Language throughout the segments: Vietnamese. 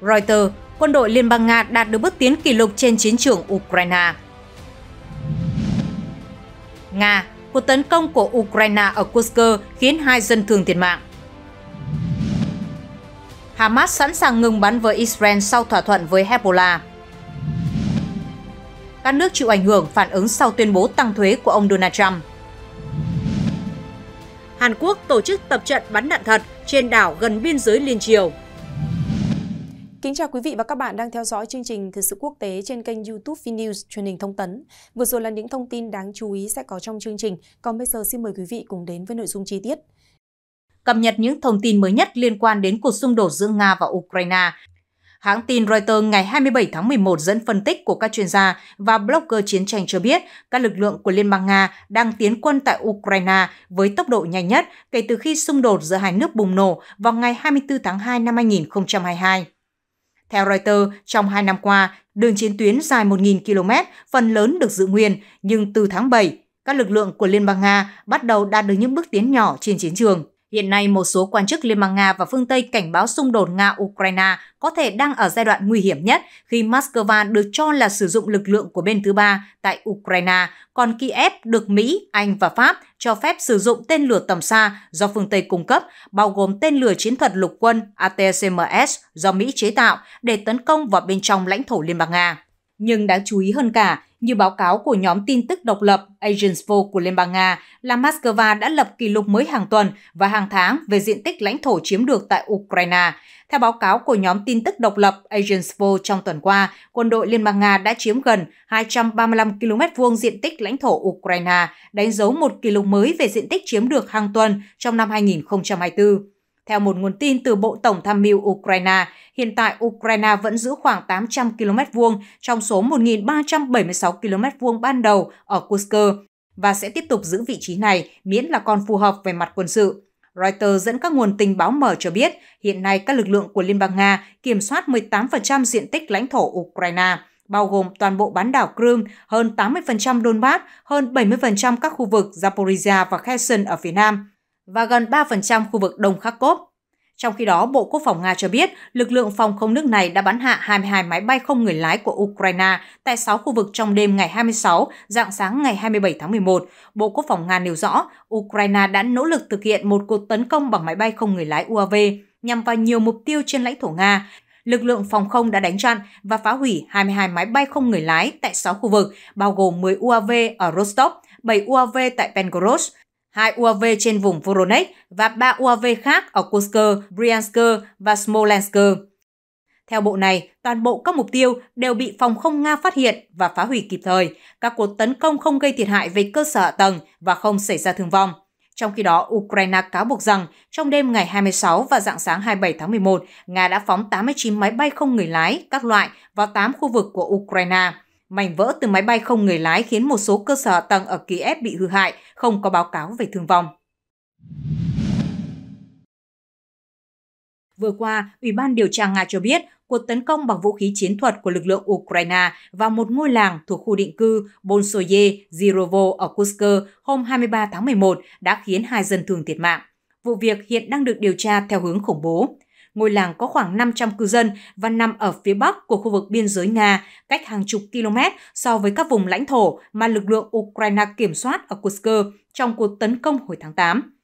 Reuters, quân đội Liên bang Nga đạt được bước tiến kỷ lục trên chiến trường Ukraine. Nga, cuộc tấn công của Ukraine ở Kursk khiến hai dân thường thiệt mạng. Hamas sẵn sàng ngừng bắn với Israel sau thỏa thuận với Hezbollah. Các nước chịu ảnh hưởng phản ứng sau tuyên bố tăng thuế của ông Donald Trump. Hàn Quốc tổ chức tập trận bắn đạn thật trên đảo gần biên giới Liên Triều. Kính chào quý vị và các bạn đang theo dõi chương trình Thời sự quốc tế trên kênh YouTube Vnews truyền hình thông tấn. Vừa rồi là những thông tin đáng chú ý sẽ có trong chương trình, còn bây giờ xin mời quý vị cùng đến với nội dung chi tiết. Cập nhật những thông tin mới nhất liên quan đến cuộc xung đột giữa Nga và Ukraine. Hãng tin Reuters ngày 27 tháng 11 dẫn phân tích của các chuyên gia và blogger chiến tranh cho biết các lực lượng của Liên bang Nga đang tiến quân tại Ukraine với tốc độ nhanh nhất kể từ khi xung đột giữa hai nước bùng nổ vào ngày 24 tháng 2 năm 2022. Theo Reuters, trong hai năm qua, đường chiến tuyến dài 1.000 km phần lớn được giữ nguyên, nhưng từ tháng 7, các lực lượng của Liên bang Nga bắt đầu đạt được những bước tiến nhỏ trên chiến trường. Hiện nay, một số quan chức Liên bang Nga và phương Tây cảnh báo xung đột Nga-Ukraine có thể đang ở giai đoạn nguy hiểm nhất khi Moscow được cho là sử dụng lực lượng của bên thứ ba tại Ukraine, còn Kiev được Mỹ, Anh và Pháp cho phép sử dụng tên lửa tầm xa do phương Tây cung cấp, bao gồm tên lửa chiến thuật lục quân ATCMS do Mỹ chế tạo để tấn công vào bên trong lãnh thổ Liên bang Nga. Nhưng đáng chú ý hơn cả, như báo cáo của nhóm tin tức độc lập Agents4 của Liên bang Nga là Moscow đã lập kỷ lục mới hàng tuần và hàng tháng về diện tích lãnh thổ chiếm được tại Ukraine. Theo báo cáo của nhóm tin tức độc lập Agents4 trong tuần qua, quân đội Liên bang Nga đã chiếm gần 235 km vuông diện tích lãnh thổ Ukraine, đánh dấu một kỷ lục mới về diện tích chiếm được hàng tuần trong năm 2024. Theo một nguồn tin từ Bộ Tổng tham mưu Ukraine, hiện tại Ukraine vẫn giữ khoảng 800 km vuông trong số 1.376 km vuông ban đầu ở Kursk và sẽ tiếp tục giữ vị trí này miễn là còn phù hợp về mặt quân sự. Reuters dẫn các nguồn tình báo mở cho biết, hiện nay các lực lượng của Liên bang Nga kiểm soát 18% diện tích lãnh thổ Ukraine, bao gồm toàn bộ bán đảo Crimea, hơn 80% Donbass, hơn 70% các khu vực Zaporizhia và Kherson ở phía nam, và gần 3% khu vực Đông Kharkov. Trong khi đó, Bộ Quốc phòng Nga cho biết lực lượng phòng không nước này đã bắn hạ 22 máy bay không người lái của Ukraine tại 6 khu vực trong đêm ngày 26, dạng sáng ngày 27 tháng 11. Bộ Quốc phòng Nga nêu rõ, Ukraine đã nỗ lực thực hiện một cuộc tấn công bằng máy bay không người lái UAV nhằm vào nhiều mục tiêu trên lãnh thổ Nga. Lực lượng phòng không đã đánh chặn và phá hủy 22 máy bay không người lái tại 6 khu vực, bao gồm 10 UAV ở Rostov, 7 UAV tại Belgorod, hai UAV trên vùng Voronezh và ba UAV khác ở Kursk, Bryansk và Smolensk. Theo bộ này, toàn bộ các mục tiêu đều bị phòng không Nga phát hiện và phá hủy kịp thời. Các cuộc tấn công không gây thiệt hại về cơ sở hạ tầng và không xảy ra thương vong. Trong khi đó, Ukraine cáo buộc rằng trong đêm ngày 26 và dạng sáng 27 tháng 11, Nga đã phóng 89 máy bay không người lái các loại vào 8 khu vực của Ukraine. Mảnh vỡ từ máy bay không người lái khiến một số cơ sở tầng ở Kiev bị hư hại, không có báo cáo về thương vong. Vừa qua, Ủy ban điều tra Nga cho biết cuộc tấn công bằng vũ khí chiến thuật của lực lượng Ukraine vào một ngôi làng thuộc khu định cư Bolsoye Zirovo ở Kursk hôm 23 tháng 11 đã khiến hai dân thường thiệt mạng. Vụ việc hiện đang được điều tra theo hướng khủng bố. Ngôi làng có khoảng 500 cư dân và nằm ở phía bắc của khu vực biên giới Nga, cách hàng chục km so với các vùng lãnh thổ mà lực lượng Ukraine kiểm soát ở Kursk trong cuộc tấn công hồi tháng 8.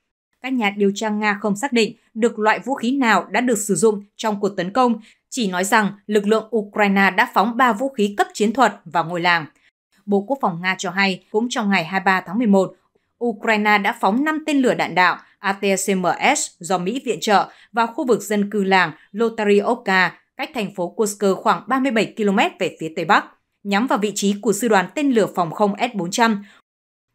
Các nhà điều tra Nga không xác định được loại vũ khí nào đã được sử dụng trong cuộc tấn công, chỉ nói rằng lực lượng Ukraine đã phóng 3 vũ khí cấp chiến thuật vào ngôi làng. Bộ Quốc phòng Nga cho hay, cũng trong ngày 23 tháng 11, Ukraine đã phóng 5 tên lửa đạn đạo ATCMS do Mỹ viện trợ vào khu vực dân cư làng Lotariovka, cách thành phố Kursk khoảng 37 km về phía tây bắc, nhắm vào vị trí của sư đoàn tên lửa phòng không S-400.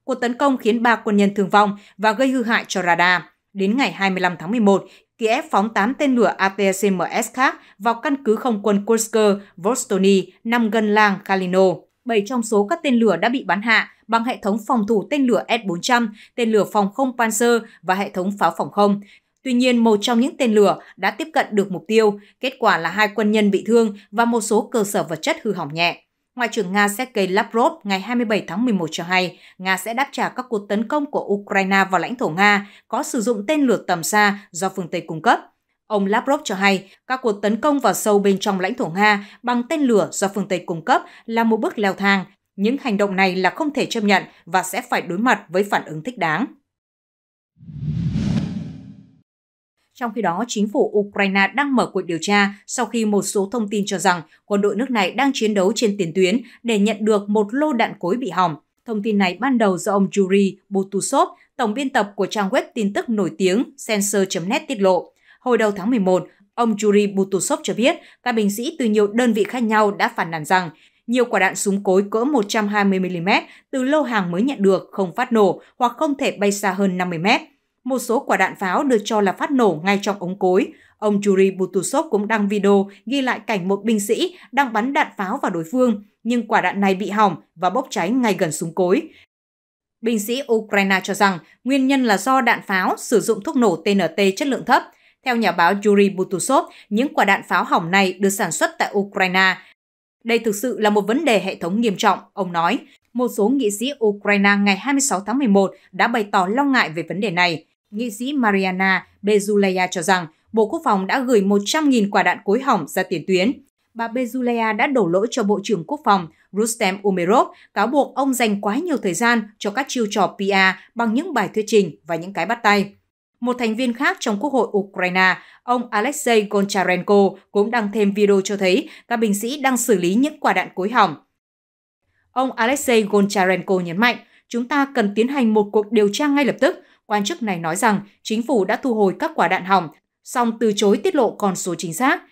Cuộc tấn công khiến 3 quân nhân thương vong và gây hư hại cho radar. Đến ngày 25 tháng 11, Kiev phóng 8 tên lửa ATCMS khác vào căn cứ không quân Kursk, Vostony, nằm gần làng Kalino. 7 trong số các tên lửa đã bị bắn hạ bằng hệ thống phòng thủ tên lửa S-400, tên lửa phòng không Panzer và hệ thống pháo phòng không. Tuy nhiên, một trong những tên lửa đã tiếp cận được mục tiêu, kết quả là hai quân nhân bị thương và một số cơ sở vật chất hư hỏng nhẹ. Ngoại trưởng Nga Sergei Lavrov ngày 27 tháng 11 cho hay, Nga sẽ đáp trả các cuộc tấn công của Ukraine vào lãnh thổ Nga có sử dụng tên lửa tầm xa do phương Tây cung cấp. Ông Lavrov cho hay, các cuộc tấn công vào sâu bên trong lãnh thổ Nga bằng tên lửa do phương Tây cung cấp là một bước leo thang. Những hành động này là không thể chấp nhận và sẽ phải đối mặt với phản ứng thích đáng. Trong khi đó, chính phủ Ukraine đang mở cuộc điều tra sau khi một số thông tin cho rằng quân đội nước này đang chiến đấu trên tiền tuyến để nhận được một lô đạn cối bị hỏng. Thông tin này ban đầu do ông Yuri Butusov, tổng biên tập của trang web tin tức nổi tiếng Sensor.net tiết lộ. Hồi đầu tháng 11, ông Yuri Butusov cho biết các binh sĩ từ nhiều đơn vị khác nhau đã phản nàn rằng nhiều quả đạn súng cối cỡ 120mm từ lâu hàng mới nhận được không phát nổ hoặc không thể bay xa hơn 50m. Một số quả đạn pháo được cho là phát nổ ngay trong ống cối. Ông Yuri Butusov cũng đăng video ghi lại cảnh một binh sĩ đang bắn đạn pháo vào đối phương, nhưng quả đạn này bị hỏng và bốc cháy ngay gần súng cối. Binh sĩ Ukraine cho rằng nguyên nhân là do đạn pháo sử dụng thuốc nổ TNT chất lượng thấp – theo nhà báo Yuri Butusov, những quả đạn pháo hỏng này được sản xuất tại Ukraine. Đây thực sự là một vấn đề hệ thống nghiêm trọng, ông nói. Một số nghị sĩ Ukraine ngày 26 tháng 11 đã bày tỏ lo ngại về vấn đề này. Nghị sĩ Mariana Bezuleya cho rằng Bộ Quốc phòng đã gửi 100.000 quả đạn cối hỏng ra tiền tuyến. Bà Bezuleya đã đổ lỗi cho Bộ trưởng Quốc phòng Rustem Umerov, cáo buộc ông dành quá nhiều thời gian cho các chiêu trò PR bằng những bài thuyết trình và những cái bắt tay. Một thành viên khác trong Quốc hội Ukraine, ông Alexei Goncharenko cũng đăng thêm video cho thấy các binh sĩ đang xử lý những quả đạn cối hỏng. Ông Alexei Goncharenko nhấn mạnh, chúng ta cần tiến hành một cuộc điều tra ngay lập tức. Quan chức này nói rằng chính phủ đã thu hồi các quả đạn hỏng, song từ chối tiết lộ con số chính xác.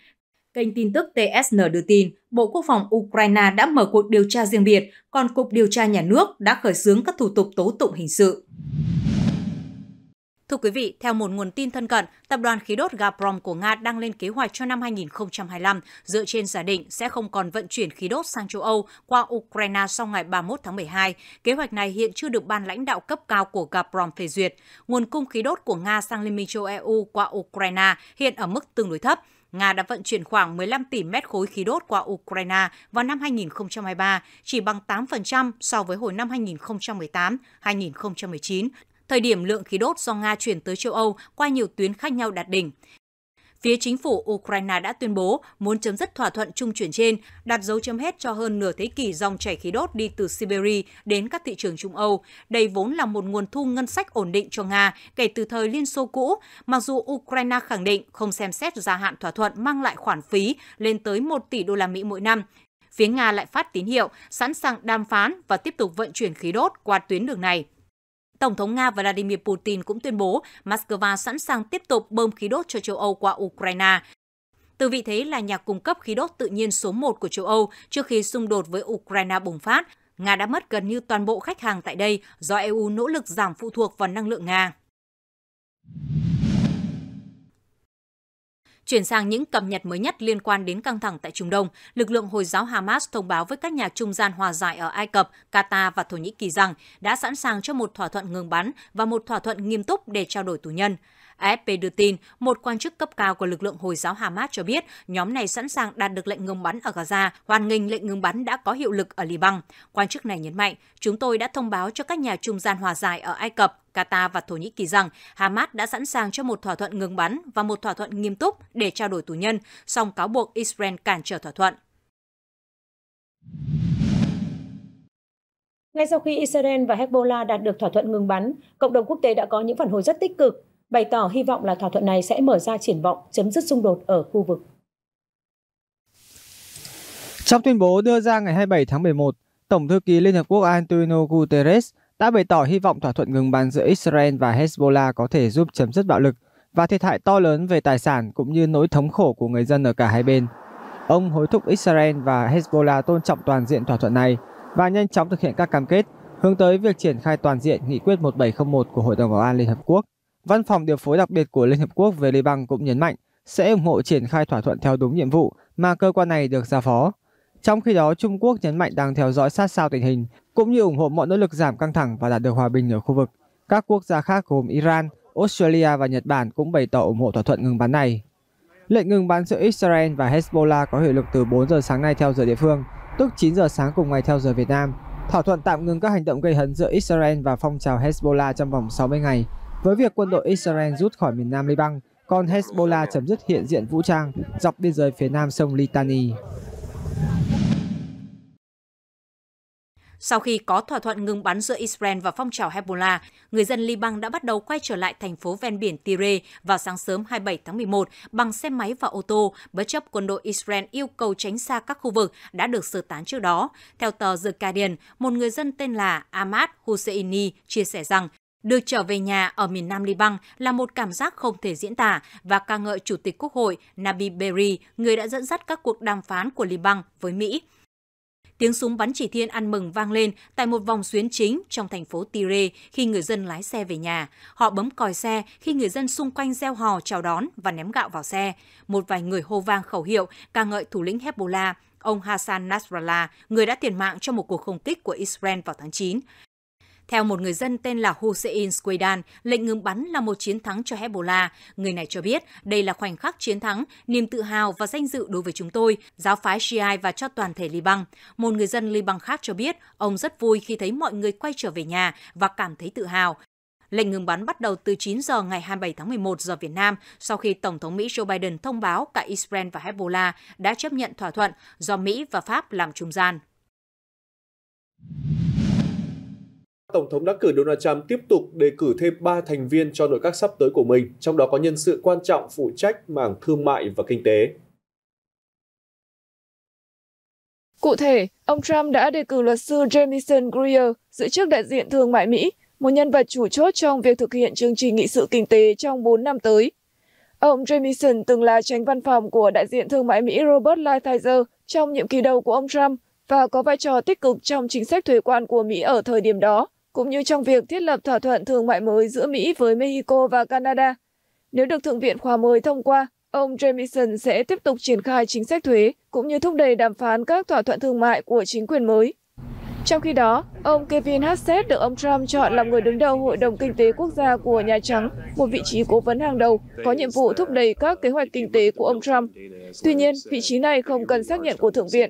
Kênh tin tức TSN đưa tin, Bộ Quốc phòng Ukraine đã mở cuộc điều tra riêng biệt, còn Cục Điều tra Nhà nước đã khởi xướng các thủ tục tố tụng hình sự. Thưa quý vị, theo một nguồn tin thân cận, tập đoàn khí đốt Gazprom của Nga đang lên kế hoạch cho năm 2025 dựa trên giả định sẽ không còn vận chuyển khí đốt sang châu Âu qua Ukraine sau ngày 31 tháng 12. Kế hoạch này hiện chưa được ban lãnh đạo cấp cao của Gazprom phê duyệt. Nguồn cung khí đốt của Nga sang Liên minh châu EU qua Ukraine hiện ở mức tương đối thấp, Nga đã vận chuyển khoảng 15 tỷ mét khối khí đốt qua Ukraine vào năm 2023, chỉ bằng 8% so với hồi năm 2018-2019, thời điểm lượng khí đốt do Nga chuyển tới châu Âu qua nhiều tuyến khác nhau đạt đỉnh. Phía chính phủ Ukraine đã tuyên bố muốn chấm dứt thỏa thuận trung chuyển trên, đặt dấu chấm hết cho hơn nửa thế kỷ dòng chảy khí đốt đi từ Siberia đến các thị trường Trung Âu. Đây vốn là một nguồn thu ngân sách ổn định cho Nga kể từ thời Liên Xô cũ, mặc dù Ukraine khẳng định không xem xét gia hạn thỏa thuận mang lại khoản phí lên tới 1 tỷ đô la Mỹ mỗi năm, phía Nga lại phát tín hiệu sẵn sàng đàm phán và tiếp tục vận chuyển khí đốt qua tuyến đường này. Tổng thống Nga Vladimir Putin cũng tuyên bố Moscow sẵn sàng tiếp tục bơm khí đốt cho châu Âu qua Ukraine. Từ vị thế là nhà cung cấp khí đốt tự nhiên số 1 của châu Âu trước khi xung đột với Ukraine bùng phát, Nga đã mất gần như toàn bộ khách hàng tại đây do EU nỗ lực giảm phụ thuộc vào năng lượng Nga. Chuyển sang những cập nhật mới nhất liên quan đến căng thẳng tại Trung Đông, lực lượng Hồi giáo Hamas thông báo với các nhà trung gian hòa giải ở Ai Cập, Qatar và Thổ Nhĩ Kỳ rằng đã sẵn sàng cho một thỏa thuận ngừng bắn và một thỏa thuận nghiêm túc để trao đổi tù nhân. AFP đưa tin, một quan chức cấp cao của lực lượng Hồi giáo Hamas cho biết nhóm này sẵn sàng đạt được lệnh ngừng bắn ở Gaza, hoàn nghênh lệnh ngừng bắn đã có hiệu lực ở Liban. Quan chức này nhấn mạnh, chúng tôi đã thông báo cho các nhà trung gian hòa giải ở Ai Cập, Qatar và Thổ Nhĩ Kỳ rằng Hamas đã sẵn sàng cho một thỏa thuận ngừng bắn và một thỏa thuận nghiêm túc để trao đổi tù nhân, song cáo buộc Israel cản trở thỏa thuận. Ngay sau khi Israel và Hezbollah đạt được thỏa thuận ngừng bắn, cộng đồng quốc tế đã có những phản hồi rất tích cực, bày tỏ hy vọng là thỏa thuận này sẽ mở ra triển vọng chấm dứt xung đột ở khu vực. Trong tuyên bố đưa ra ngày 27 tháng 11, Tổng thư ký Liên Hợp Quốc Antonio Guterres đã bày tỏ hy vọng thỏa thuận ngừng bắn giữa Israel và Hezbollah có thể giúp chấm dứt bạo lực và thiệt hại to lớn về tài sản cũng như nỗi thống khổ của người dân ở cả hai bên. Ông hối thúc Israel và Hezbollah tôn trọng toàn diện thỏa thuận này và nhanh chóng thực hiện các cam kết hướng tới việc triển khai toàn diện nghị quyết 1701 của Hội đồng Bảo an Liên Hợp Quốc. Văn phòng điều phối đặc biệt của Liên Hợp Quốc về Liban cũng nhấn mạnh sẽ ủng hộ triển khai thỏa thuận theo đúng nhiệm vụ mà cơ quan này được giao phó. Trong khi đó, Trung Quốc nhấn mạnh đang theo dõi sát sao tình hình cũng như ủng hộ mọi nỗ lực giảm căng thẳng và đạt được hòa bình ở khu vực. Các quốc gia khác gồm Iran, Australia và Nhật Bản cũng bày tỏ ủng hộ thỏa thuận ngừng bắn này. Lệnh ngừng bắn giữa Israel và Hezbollah có hiệu lực từ 4 giờ sáng nay theo giờ địa phương, tức 9 giờ sáng cùng ngày theo giờ Việt Nam. Thỏa thuận tạm ngừng các hành động gây hấn giữa Israel và phong trào Hezbollah trong vòng 60 ngày, với việc quân đội Israel rút khỏi miền nam Liban, còn Hezbollah chấm dứt hiện diện vũ trang dọc biên giới phía nam sông Litani. Sau khi có thỏa thuận ngừng bắn giữa Israel và phong trào Hezbollah, người dân Liban đã bắt đầu quay trở lại thành phố ven biển Tyre vào sáng sớm 27 tháng 11 bằng xe máy và ô tô, bất chấp quân đội Israel yêu cầu tránh xa các khu vực đã được sơ tán trước đó. Theo tờ The Guardian, một người dân tên là Ahmad Husseini chia sẻ rằng được trở về nhà ở miền Nam Liban là một cảm giác không thể diễn tả và ca ngợi Chủ tịch Quốc hội Nabi Berri, người đã dẫn dắt các cuộc đàm phán của Liban với Mỹ tiếng súng bắn chỉ thiên ăn mừng vang lên tại một vòng xuyến chính trong thành phố Tire khi người dân lái xe về nhà. Họ bấm còi xe khi người dân xung quanh reo hò chào đón và ném gạo vào xe. Một vài người hô vang khẩu hiệu ca ngợi thủ lĩnh Hezbollah, ông Hassan Nasrallah, người đã thiệt mạng trong một cuộc không kích của Israel vào tháng 9. Theo một người dân tên là Hussein Squedan, lệnh ngừng bắn là một chiến thắng cho Hezbollah. Người này cho biết đây là khoảnh khắc chiến thắng, niềm tự hào và danh dự đối với chúng tôi, giáo phái Shia và cho toàn thể Liban. Một người dân Liban khác cho biết ông rất vui khi thấy mọi người quay trở về nhà và cảm thấy tự hào. Lệnh ngừng bắn bắt đầu từ 9 giờ ngày 27 tháng 11 giờ Việt Nam sau khi Tổng thống Mỹ Joe Biden thông báo cả Israel và Hezbollah đã chấp nhận thỏa thuận do Mỹ và Pháp làm trung gian. Tổng thống đắc cử Donald Trump tiếp tục đề cử thêm 3 thành viên cho nội các sắp tới của mình, trong đó có nhân sự quan trọng phụ trách mảng thương mại và kinh tế. Cụ thể, ông Trump đã đề cử luật sư Jamison Greer giữ chức đại diện thương mại Mỹ, một nhân vật chủ chốt trong việc thực hiện chương trình nghị sự kinh tế trong 4 năm tới. Ông Jamison từng là tránh văn phòng của đại diện thương mại Mỹ Robert Lighthizer trong nhiệm kỳ đầu của ông Trump và có vai trò tích cực trong chính sách thuế quan của Mỹ ở thời điểm đó cũng như trong việc thiết lập thỏa thuận thương mại mới giữa Mỹ với Mexico và Canada. Nếu được Thượng viện khóa mới thông qua, ông Jamieson sẽ tiếp tục triển khai chính sách thuế cũng như thúc đẩy đàm phán các thỏa thuận thương mại của chính quyền mới. Trong khi đó, ông Kevin Hassett được ông Trump chọn làm người đứng đầu Hội đồng Kinh tế Quốc gia của Nhà Trắng, một vị trí cố vấn hàng đầu, có nhiệm vụ thúc đẩy các kế hoạch kinh tế của ông Trump. Tuy nhiên, vị trí này không cần xác nhận của Thượng viện.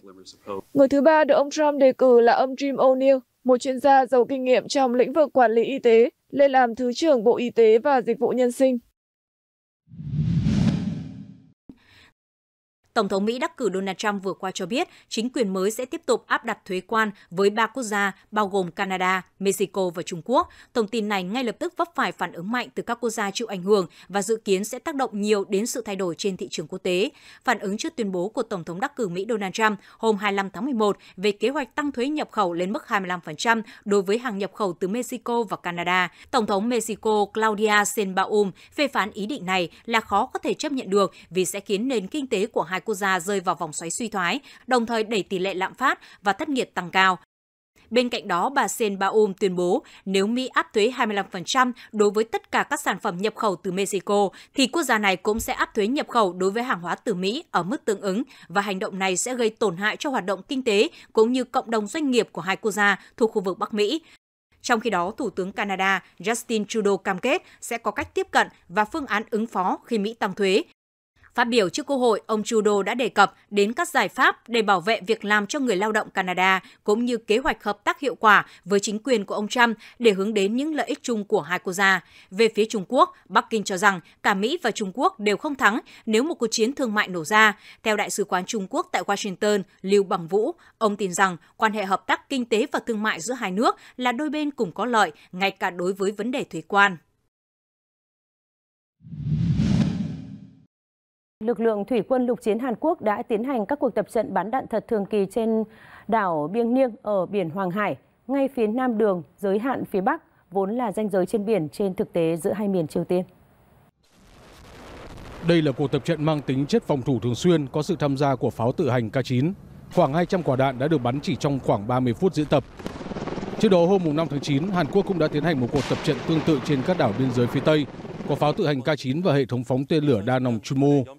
Người thứ ba được ông Trump đề cử là ông Jim O'Neill, một chuyên gia giàu kinh nghiệm trong lĩnh vực quản lý y tế, lên làm Thứ trưởng Bộ Y tế và Dịch vụ Nhân sinh. Tổng thống Mỹ đắc cử Donald Trump vừa qua cho biết chính quyền mới sẽ tiếp tục áp đặt thuế quan với ba quốc gia bao gồm Canada, Mexico và Trung Quốc. Thông tin này ngay lập tức vấp phải phản ứng mạnh từ các quốc gia chịu ảnh hưởng và dự kiến sẽ tác động nhiều đến sự thay đổi trên thị trường quốc tế. Phản ứng trước tuyên bố của Tổng thống đắc cử Mỹ Donald Trump hôm 25 tháng 11 về kế hoạch tăng thuế nhập khẩu lên mức 25% đối với hàng nhập khẩu từ Mexico và Canada, Tổng thống Mexico Claudia Sheinbaum phê phán ý định này là khó có thể chấp nhận được vì sẽ khiến nền kinh tế của hai quốc gia rơi vào vòng xoáy suy thoái, đồng thời đẩy tỷ lệ lạm phát và thất nghiệp tăng cao. Bên cạnh đó, bà Sen Baum tuyên bố nếu Mỹ áp thuế 25% đối với tất cả các sản phẩm nhập khẩu từ Mexico, thì quốc gia này cũng sẽ áp thuế nhập khẩu đối với hàng hóa từ Mỹ ở mức tương ứng và hành động này sẽ gây tổn hại cho hoạt động kinh tế cũng như cộng đồng doanh nghiệp của hai quốc gia thuộc khu vực Bắc Mỹ. Trong khi đó, Thủ tướng Canada Justin Trudeau cam kết sẽ có cách tiếp cận và phương án ứng phó khi Mỹ tăng thuế, Phát biểu trước Quốc hội, ông Trudeau đã đề cập đến các giải pháp để bảo vệ việc làm cho người lao động Canada cũng như kế hoạch hợp tác hiệu quả với chính quyền của ông Trump để hướng đến những lợi ích chung của hai quốc gia. Về phía Trung Quốc, Bắc Kinh cho rằng cả Mỹ và Trung Quốc đều không thắng nếu một cuộc chiến thương mại nổ ra. Theo đại sứ quán Trung Quốc tại Washington, Lưu Bằng Vũ, ông tin rằng quan hệ hợp tác kinh tế và thương mại giữa hai nước là đôi bên cùng có lợi, ngay cả đối với vấn đề thuế quan. Lực lượng thủy quân lục chiến Hàn Quốc đã tiến hành các cuộc tập trận bắn đạn thật thường kỳ trên đảo Biêng Niêng ở biển Hoàng Hải, ngay phía nam đường giới hạn phía Bắc, vốn là ranh giới trên biển trên thực tế giữa hai miền Triều Tiên. Đây là cuộc tập trận mang tính chất phòng thủ thường xuyên có sự tham gia của pháo tự hành K9. Khoảng 200 quả đạn đã được bắn chỉ trong khoảng 30 phút diễn tập. Trước đó hôm 5 tháng 9, Hàn Quốc cũng đã tiến hành một cuộc tập trận tương tự trên các đảo biên giới phía Tây, có pháo tự hành K9 và hệ thống phóng tên lửa đa nòng Chumo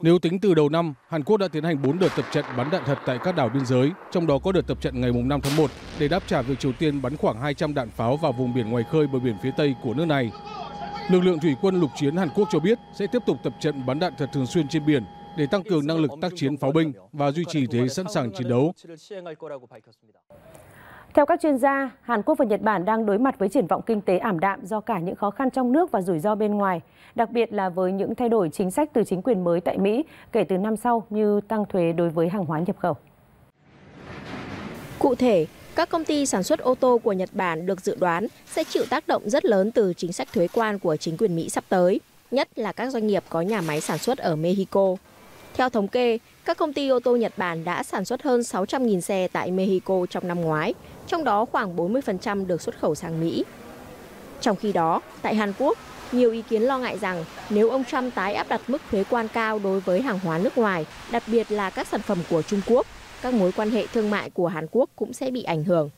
nếu tính từ đầu năm, Hàn Quốc đã tiến hành 4 đợt tập trận bắn đạn thật tại các đảo biên giới, trong đó có đợt tập trận ngày 5 tháng 1 để đáp trả việc Triều Tiên bắn khoảng 200 đạn pháo vào vùng biển ngoài khơi bờ biển phía Tây của nước này. Lực lượng thủy quân lục chiến Hàn Quốc cho biết sẽ tiếp tục tập trận bắn đạn thật thường xuyên trên biển để tăng cường năng lực tác chiến pháo binh và duy trì thế sẵn sàng chiến đấu. Theo các chuyên gia, Hàn Quốc và Nhật Bản đang đối mặt với triển vọng kinh tế ảm đạm do cả những khó khăn trong nước và rủi ro bên ngoài, đặc biệt là với những thay đổi chính sách từ chính quyền mới tại Mỹ kể từ năm sau như tăng thuế đối với hàng hóa nhập khẩu. Cụ thể, các công ty sản xuất ô tô của Nhật Bản được dự đoán sẽ chịu tác động rất lớn từ chính sách thuế quan của chính quyền Mỹ sắp tới, nhất là các doanh nghiệp có nhà máy sản xuất ở Mexico. Theo thống kê, các công ty ô tô Nhật Bản đã sản xuất hơn 600.000 xe tại Mexico trong năm ngoái, trong đó khoảng 40% được xuất khẩu sang Mỹ. Trong khi đó, tại Hàn Quốc, nhiều ý kiến lo ngại rằng nếu ông Trump tái áp đặt mức thuế quan cao đối với hàng hóa nước ngoài, đặc biệt là các sản phẩm của Trung Quốc, các mối quan hệ thương mại của Hàn Quốc cũng sẽ bị ảnh hưởng.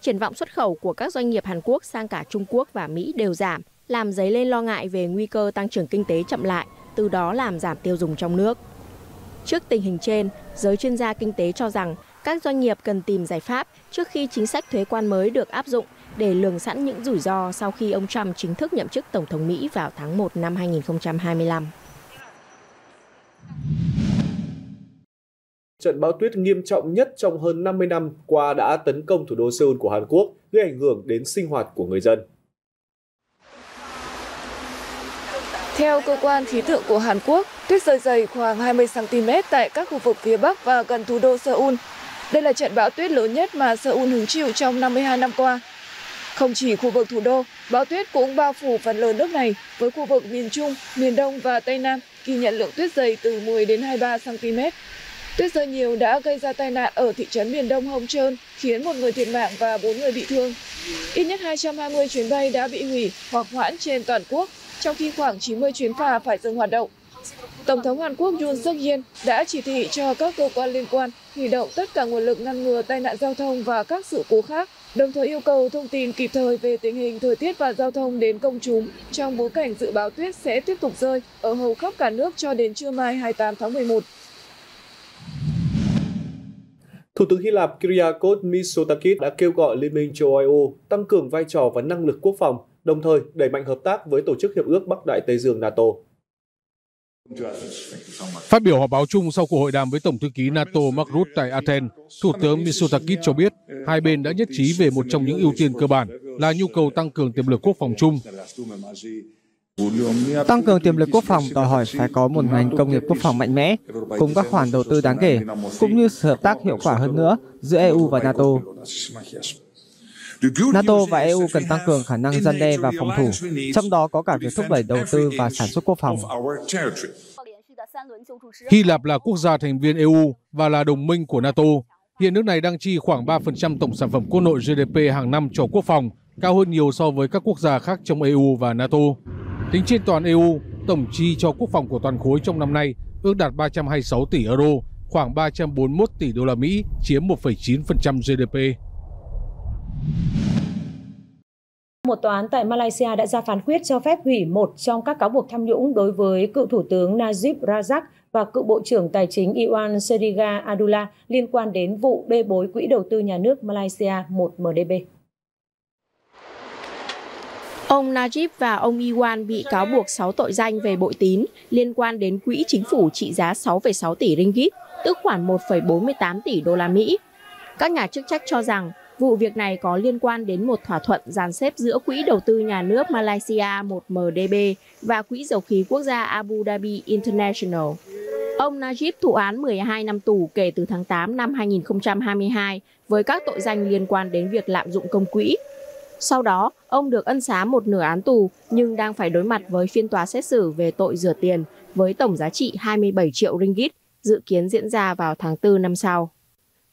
Triển vọng xuất khẩu của các doanh nghiệp Hàn Quốc sang cả Trung Quốc và Mỹ đều giảm, làm dấy lên lo ngại về nguy cơ tăng trưởng kinh tế chậm lại, từ đó làm giảm tiêu dùng trong nước. Trước tình hình trên, giới chuyên gia kinh tế cho rằng các doanh nghiệp cần tìm giải pháp trước khi chính sách thuế quan mới được áp dụng để lường sẵn những rủi ro sau khi ông Trump chính thức nhậm chức Tổng thống Mỹ vào tháng 1 năm 2025. Trận bão tuyết nghiêm trọng nhất trong hơn 50 năm qua đã tấn công thủ đô Seoul của Hàn Quốc, gây ảnh hưởng đến sinh hoạt của người dân. Theo cơ quan khí tượng của Hàn Quốc, tuyết rơi dày khoảng 20cm tại các khu vực phía Bắc và gần thủ đô Seoul. Đây là trận bão tuyết lớn nhất mà Seoul hứng chịu trong 52 năm qua. Không chỉ khu vực thủ đô, bão tuyết cũng bao phủ phần lớn nước này với khu vực miền Trung, miền Đông và Tây Nam ghi nhận lượng tuyết dày từ 10 đến 23 cm. Tuyết rơi nhiều đã gây ra tai nạn ở thị trấn miền Đông Hồng Trơn, khiến một người thiệt mạng và bốn người bị thương. Ít nhất 220 chuyến bay đã bị hủy hoặc hoãn trên toàn quốc trong khi khoảng 90 chuyến phà phải dừng hoạt động. Tổng thống Hàn Quốc Yoon suk yeol đã chỉ thị cho các cơ quan liên quan huy động tất cả nguồn lực ngăn ngừa tai nạn giao thông và các sự cố khác, đồng thời yêu cầu thông tin kịp thời về tình hình thời tiết và giao thông đến công chúng trong bối cảnh dự báo tuyết sẽ tiếp tục rơi ở hầu khắp cả nước cho đến trưa mai 28 tháng 11. Thủ tướng Hy Lạp Kyriakos Mitsotakis đã kêu gọi Liên minh châu Âu tăng cường vai trò và năng lực quốc phòng đồng thời đẩy mạnh hợp tác với Tổ chức Hiệp ước Bắc Đại Tây Dương NATO. Phát biểu họp báo chung sau cuộc hội đàm với Tổng thư ký NATO Mark Rutte tại Athens, Thủ tướng Mitsotakis cho biết hai bên đã nhất trí về một trong những ưu tiên cơ bản là nhu cầu tăng cường tiềm lực quốc phòng chung. Tăng cường tiềm lực quốc phòng đòi hỏi phải có một ngành công nghiệp quốc phòng mạnh mẽ, cùng các khoản đầu tư đáng kể, cũng như sự hợp tác hiệu quả hơn nữa giữa EU và NATO. NATO và EU cần tăng cường khả năng gian đe và phòng thủ, trong đó có cả việc thúc đẩy đầu tư và sản xuất quốc phòng. Hy Lạp là quốc gia thành viên EU và là đồng minh của NATO. Hiện nước này đang chi khoảng 3% tổng sản phẩm quốc nội GDP hàng năm cho quốc phòng, cao hơn nhiều so với các quốc gia khác trong EU và NATO. Tính trên toàn EU, tổng chi cho quốc phòng của toàn khối trong năm nay ước đạt 326 tỷ euro, khoảng 341 tỷ đô la Mỹ, chiếm 1,9% GDP. Một tòa án tại Malaysia đã ra phán quyết cho phép hủy một trong các cáo buộc tham nhũng đối với cựu thủ tướng Najib Razak và cựu Bộ trưởng Tài chính Iwan Seriga Adula liên quan đến vụ bê bối Quỹ đầu tư nhà nước Malaysia 1MDB. Ông Najib và ông Iwan bị cáo buộc 6 tội danh về bội tín liên quan đến quỹ chính phủ trị giá 6,6 tỷ ringgit, tức khoảng 1,48 tỷ đô la Mỹ. Các nhà chức trách cho rằng Vụ việc này có liên quan đến một thỏa thuận dàn xếp giữa Quỹ Đầu tư Nhà nước Malaysia 1MDB và Quỹ Dầu khí Quốc gia Abu Dhabi International. Ông Najib thụ án 12 năm tù kể từ tháng 8 năm 2022 với các tội danh liên quan đến việc lạm dụng công quỹ. Sau đó, ông được ân xá một nửa án tù nhưng đang phải đối mặt với phiên tòa xét xử về tội rửa tiền với tổng giá trị 27 triệu ringgit, dự kiến diễn ra vào tháng 4 năm sau.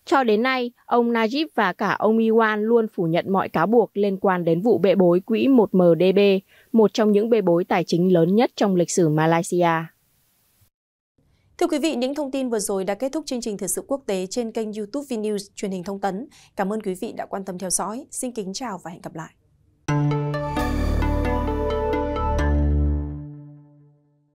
Cho đến nay, ông Najib và cả ông Iwan luôn phủ nhận mọi cáo buộc liên quan đến vụ bê bối quỹ 1MDB, một trong những bê bối tài chính lớn nhất trong lịch sử Malaysia. Thưa quý vị, những thông tin vừa rồi đã kết thúc chương trình Thời sự quốc tế trên kênh YouTube VNews truyền hình thông tấn. Cảm ơn quý vị đã quan tâm theo dõi. Xin kính chào và hẹn gặp lại.